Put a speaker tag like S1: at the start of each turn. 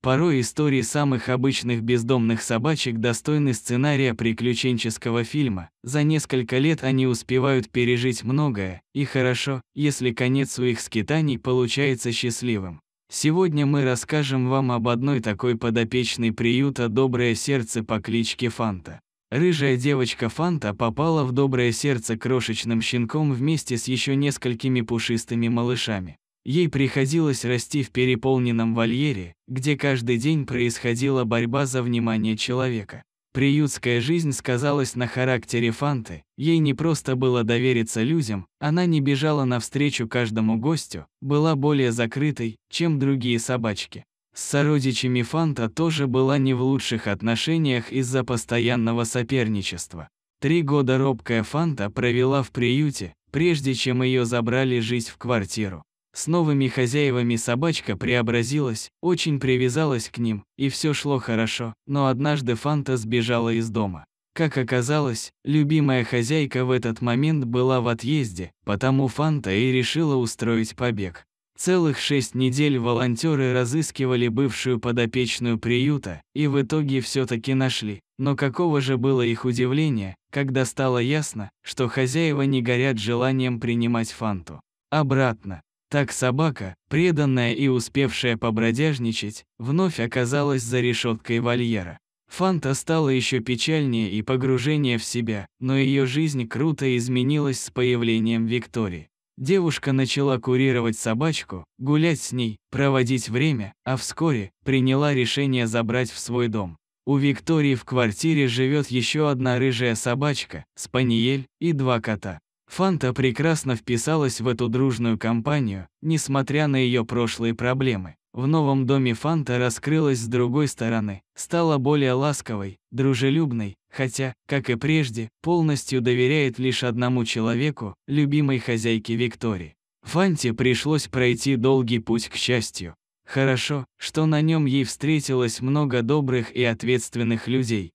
S1: Порой истории самых обычных бездомных собачек достойны сценария приключенческого фильма. За несколько лет они успевают пережить многое, и хорошо, если конец у их скитаний получается счастливым. Сегодня мы расскажем вам об одной такой подопечной приюта «Доброе сердце» по кличке Фанта. Рыжая девочка Фанта попала в доброе сердце крошечным щенком вместе с еще несколькими пушистыми малышами. Ей приходилось расти в переполненном вольере, где каждый день происходила борьба за внимание человека. Приютская жизнь сказалась на характере Фанты, ей не просто было довериться людям, она не бежала навстречу каждому гостю, была более закрытой, чем другие собачки. С сородичами Фанта тоже была не в лучших отношениях из-за постоянного соперничества. Три года робкая Фанта провела в приюте, прежде чем ее забрали жить в квартиру. С новыми хозяевами собачка преобразилась, очень привязалась к ним, и все шло хорошо, но однажды Фанта сбежала из дома. Как оказалось, любимая хозяйка в этот момент была в отъезде, потому Фанта и решила устроить побег. Целых шесть недель волонтеры разыскивали бывшую подопечную приюта и в итоге все-таки нашли. Но какого же было их удивление, когда стало ясно, что хозяева не горят желанием принимать Фанту. Обратно. Так собака, преданная и успевшая побродяжничать, вновь оказалась за решеткой вольера. Фанта стала еще печальнее и погружение в себя, но ее жизнь круто изменилась с появлением Виктории. Девушка начала курировать собачку, гулять с ней, проводить время, а вскоре приняла решение забрать в свой дом. У Виктории в квартире живет еще одна рыжая собачка, спаниель и два кота. Фанта прекрасно вписалась в эту дружную компанию, несмотря на ее прошлые проблемы. В новом доме Фанта раскрылась с другой стороны, стала более ласковой, дружелюбной, хотя, как и прежде, полностью доверяет лишь одному человеку, любимой хозяйке Виктории. Фанте пришлось пройти долгий путь к счастью. Хорошо, что на нем ей встретилось много добрых и ответственных людей,